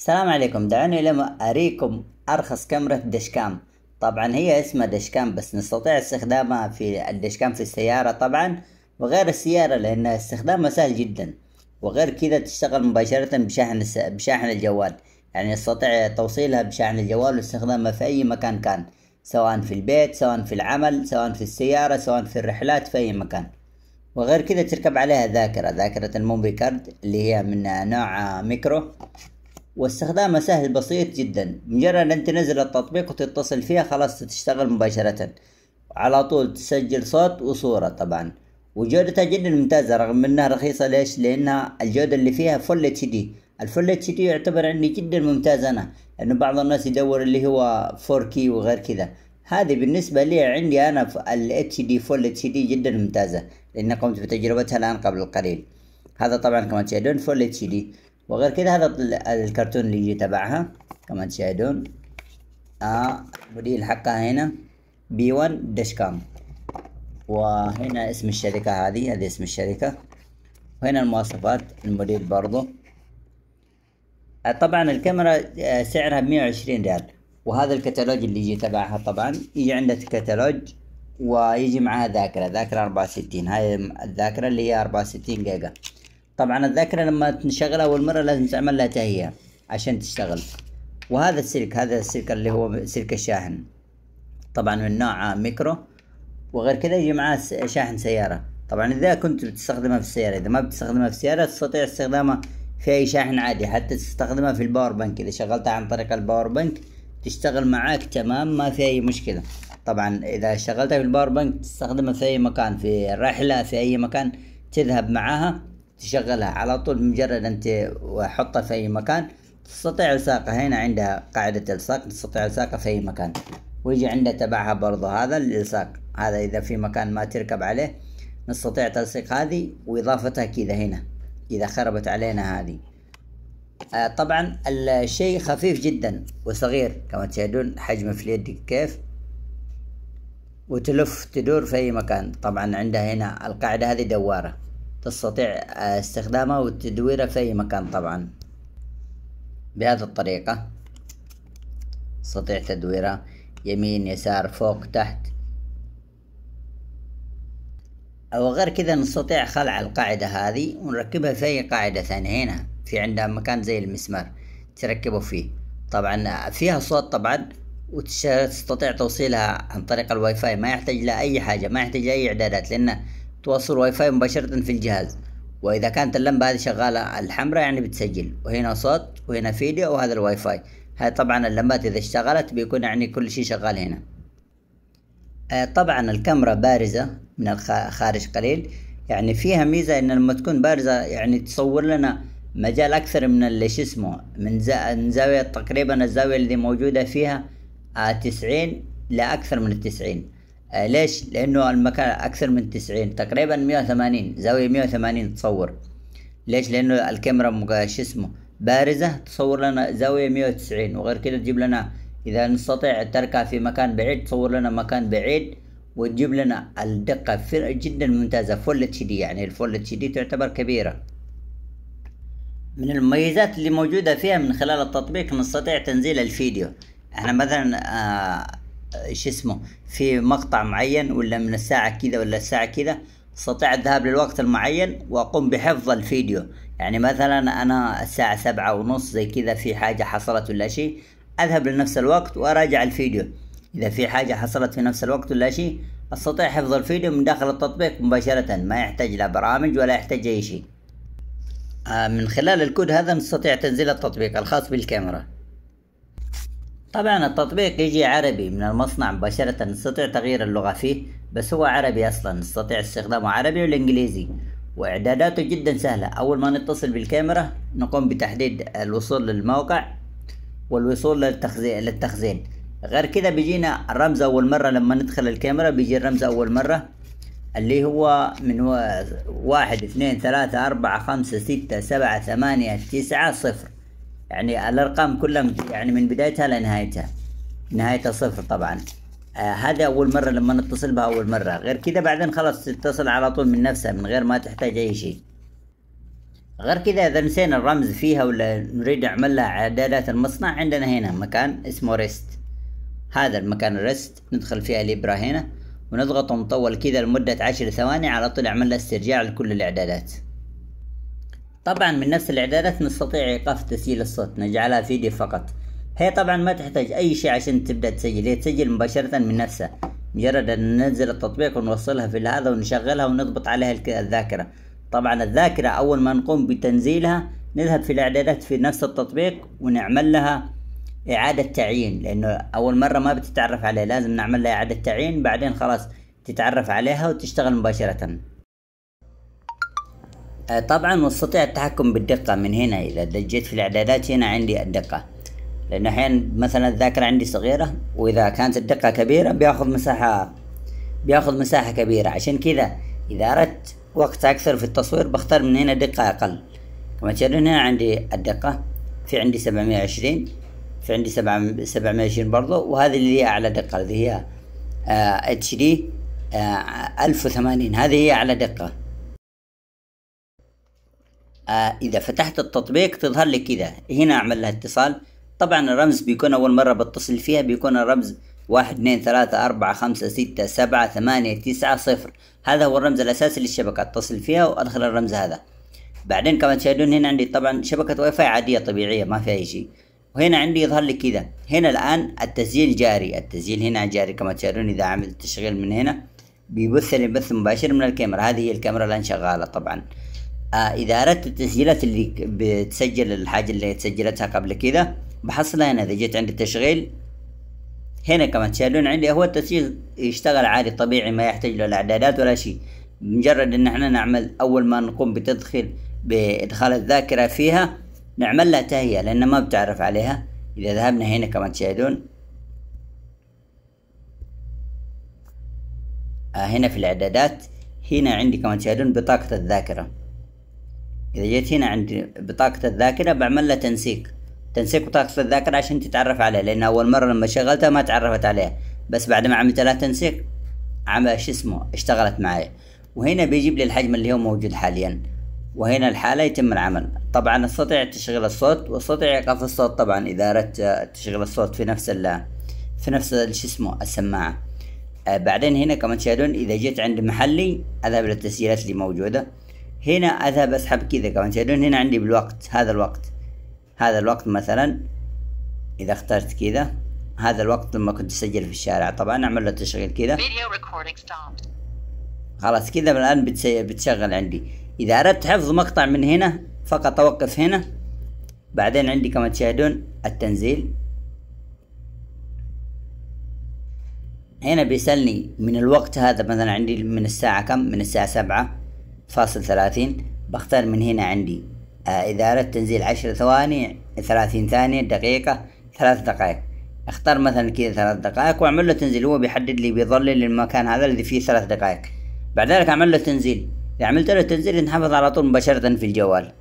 السلام عليكم دعوني لما أريكم أرخص كاميرا دشكام طبعا هي اسمها دشكام بس نستطيع استخدامها في الدشكام في السيارة طبعا وغير السيارة لأن استخدامها سهل جدا وغير كذا تشتغل مباشرة بشاحن بشاحن الجوال يعني نستطيع توصيلها بشاحن الجوال واستخدامها في أي مكان كان سواء في البيت سواء في العمل سواء في السيارة سواء في الرحلات في أي مكان وغير كذا تركب عليها ذاكرة ذاكرة الموبي كارد اللي هي من نوع ميكرو واستخدامها سهل بسيط جدا مجرد ان تنزل التطبيق وتتصل فيها خلاص تشتغل مباشرة على طول تسجل صوت وصورة طبعا وجودتها جدا ممتازة رغم انها رخيصة ليش لانها الجودة اللي فيها فل اتش دي الفل اتش دي يعتبر عندي جدا ممتاز انا لانه بعض الناس يدور اللي هو 4 كي وغير كذا هذه بالنسبة لي عندي انا ال اتش دي فل اتش دي جدا ممتازة لاني قمت بتجربتها الان قبل قليل هذا طبعا كما تشاهدون فل اتش دي وغير كذا هذا الكرتون اللي يجي تبعها كما تشاهدون آه موديل حقها هنا بي 1 داش كام وهنا اسم الشركة هذه هذه اسم الشركة وهنا المواصفات الموديل برضو آه، طبعا الكاميرا آه، سعرها 120 وعشرين ريال وهذا الكتالوج اللي يجي تبعها طبعا يجي عندك كتالوج ويجي معها ذاكرة ذاكرة أربعة وستين هاي الذاكرة اللي هي أربعة وستين جيجا طبعا الذاكرة لما تنشغل أول مرة لازم تعمل لها تهيئة عشان تشتغل وهذا السلك هذا السلك اللي هو سلك الشاحن طبعا من نوع ميكرو وغير كذا يجي معاه شاحن سيارة طبعا إذا كنت بتستخدمها في السيارة إذا ما بتستخدمها في السيارة تستطيع استخدامها في أي شاحن عادي حتى تستخدمها في الباور بنك إذا شغلتها عن طريق الباور بنك تشتغل معاك تمام ما في أي مشكلة طبعا إذا شغلتها في الباور بنك تستخدمها في أي مكان في الرحلة في أي مكان تذهب معاها تشغلها على طول مجرد انت وحطها في اي مكان تستطيع الساقها هنا عندها قاعدة الساق تستطيع الساقها في اي مكان ويجي عندها تبعها برضه هذا الالصاق هذا اذا في مكان ما تركب عليه نستطيع تلصيق هذه واضافتها كذا هنا اذا خربت علينا هذه آه طبعا الشيء خفيف جدا وصغير كما تشاهدون حجمه في اليد كيف وتلف تدور في اي مكان طبعا عندها هنا القاعدة هذه دوارة تستطيع آه، استخدامه وتدويره في أي مكان طبعا بهذه الطريقة تستطيع تدويره يمين يسار فوق تحت أو غير كذا نستطيع خلع القاعدة هذه ونركبها في أي قاعدة ثانية هنا في عندها مكان زي المسمار تركبه فيه طبعا آه، فيها صوت طبعا وتستطيع توصيلها عن طريق الواي فاي ما يحتاج لها أي حاجة ما يحتاج لأي إعدادات لأنه توصل واي فاي مباشرة في الجهاز واذا كانت اللمبة هذه شغالة الحمراء يعني بتسجل وهنا صوت وهنا فيديو وهذا الواي فاي هاي طبعا اللمبات اذا اشتغلت بيكون يعني كل شيء شغال هنا آه، طبعا الكاميرا بارزة من الخارج قليل يعني فيها ميزة ان لما تكون بارزة يعني تصور لنا مجال اكثر من اللي شو اسمه من, زا... من زاوية تقريبا الزاوية اللي موجودة فيها آه، تسعين لأكثر من التسعين آه ليش لانه المكان اكثر من 90 تقريبا 180 زاويه 180 تصور ليش لانه الكاميرا شو اسمه بارزه تصور لنا زاويه 190 وغير كده تجيب لنا اذا نستطيع تركها في مكان بعيد تصور لنا مكان بعيد وتجيب لنا الدقة جدا ممتازة فول اتش دي يعني الفول اتش دي تعتبر كبيرة من المميزات اللي موجودة فيها من خلال التطبيق نستطيع تنزيل الفيديو احنا مثلا آه ايش آه، اسمه في مقطع معين ولا من الساعة كذا ولا الساعة كذا استطيع الذهاب للوقت المعين واقوم بحفظ الفيديو يعني مثلا انا الساعة سبعة ونص زي كذا في حاجة حصلت ولا شيء اذهب لنفس الوقت واراجع الفيديو اذا في حاجة حصلت في نفس الوقت ولا شيء استطيع حفظ الفيديو من داخل التطبيق مباشرة ما يحتاج لا برامج ولا يحتاج اي شيء آه، من خلال الكود هذا نستطيع تنزيل التطبيق الخاص بالكاميرا طبعا التطبيق يجي عربي من المصنع مباشرة نستطيع تغيير اللغة فيه بس هو عربي أصلا نستطيع استخدامه عربي والإنجليزي وإعداداته جدا سهلة أول ما نتصل بالكاميرا نقوم بتحديد الوصول للموقع والوصول للتخزين, للتخزين. غير كذا بيجينا الرمز أول مرة لما ندخل الكاميرا بيجي الرمز أول مرة اللي هو من واحد اثنين ثلاثة أربعة خمسة ستة سبعة ثمانية تسعة صفر يعني الارقام كلها يعني من بدايتها لنهايتها نهايتها صفر طبعا آه هذا اول مره لما نتصل بها اول مره غير كذا بعدين خلاص تتصل على طول من نفسها من غير ما تحتاج اي شيء غير كذا اذا نسينا الرمز فيها ولا نريد نعمل لها اعدادات المصنع عندنا هنا مكان اسمه ريست هذا المكان ريست ندخل فيها الابره هنا ونضغط ونطول كذا لمدة عشر ثواني على طول يعمل لها استرجاع لكل الاعدادات طبعا من نفس الاعدادات نستطيع ايقاف تسجيل الصوت نجعلها فيديو فقط هي طبعا ما تحتاج اي شيء عشان تبدأ تسجل هي تسجل مباشرة من نفسها مجرد ان ننزل التطبيق ونوصلها في هذا ونشغلها ونضبط عليها الذاكرة طبعا الذاكرة اول ما نقوم بتنزيلها نذهب في الاعدادات في نفس التطبيق ونعمل لها اعادة تعيين لانه اول مرة ما بتتعرف عليها لازم نعمل لها اعادة تعيين بعدين خلاص تتعرف عليها وتشتغل مباشرة طبعا واستطيع التحكم بالدقة من هنا إذا دجيت في الإعدادات هنا عندي الدقة لأن أحيانا مثلا الذاكرة عندي صغيرة وإذا كانت الدقة كبيرة بياخذ مساحة بياخذ مساحة كبيرة عشان كذا إذا أردت وقت أكثر في التصوير بختار من هنا دقة أقل كما ترون هنا عندي الدقة في عندي سبعمية وعشرين في عندي سبعمية وعشرين برضو وهذه اللي هي أعلى دقة اللي هي آه، اتش دي آه، ألف وثمانين هذه هي أعلى دقة آه، اذا فتحت التطبيق تظهر لي كذا هنا اعمل لها اتصال طبعا الرمز بيكون اول مرة بتصل فيها بيكون الرمز واحد اثنين ثلاثة أربعة خمسة ستة سبعة ثمانية تسعة صفر هذا هو الرمز الأساسي للشبكة اتصل فيها وأدخل الرمز هذا بعدين كما تشاهدون هنا عندي طبعا شبكة واي فاي عادية طبيعية ما فيها أي شيء وهنا عندي يظهر لي كذا هنا الآن التسجيل جاري التسجيل هنا جاري كما تشاهدون إذا عملت تشغيل من هنا بيبث لي بث مباشر من الكاميرا هذه هي الكاميرا الآن شغالة طبعا اذا اردت التسجيلات اللي بتسجل الحاجه اللي تسجلتها قبل كذا بحصلها هنا اذا جيت عند التشغيل هنا كمان تشاهدون عندي هو التسجيل يشتغل عادي طبيعي ما يحتاج له الاعدادات ولا شيء مجرد ان احنا نعمل اول ما نقوم بتدخل بادخال الذاكره فيها نعمل لها تهيئه لان ما بتعرف عليها اذا ذهبنا هنا كمان تشاهدون آه، هنا في الاعدادات هنا عندي كمان تشاهدون بطاقه الذاكره اذا جيت هنا عند بطاقة الذاكرة بعمل لها تنسيق تنسيق بطاقة الذاكرة عشان تتعرف عليها لان اول مرة لما شغلتها ما تعرفت عليها بس بعد ما عملت لها تنسيق عمل شو اسمه اشتغلت معي وهنا بيجيب لي الحجم اللي هو موجود حاليا وهنا الحالة يتم العمل طبعا استطيع تشغيل الصوت واستطيع ايقاف الصوت طبعا اذا اردت تشغيل الصوت في نفس ال في نفس شو اسمه السماعة آه، بعدين هنا كما تشاهدون اذا جيت عند محلي اذهب للتسجيلات اللي موجودة هنا اذهب اسحب كذا كمان تشاهدون هنا عندي بالوقت هذا الوقت هذا الوقت مثلا اذا اخترت كذا هذا الوقت لما كنت اسجل في الشارع طبعا اعمل له تشغيل كذا خلاص كذا الان بتشغل عندي اذا اردت حفظ مقطع من هنا فقط اوقف هنا بعدين عندي كما تشاهدون التنزيل هنا بيسألني من الوقت هذا مثلا عندي من الساعة كم من الساعة سبعة فاصل ثلاثين بختار من هنا عندي آه، إذا أردت تنزيل عشر ثواني ثلاثين ثانية دقيقة ثلاث دقائق اختار مثلا كذا ثلاث دقائق واعمل له تنزيل هو بيحدد لي بيظلل المكان هذا الذي فيه ثلاث دقائق بعد ذلك اعمل له تنزيل اذا عملت له تنزيل ينحفظ على طول مباشرة في الجوال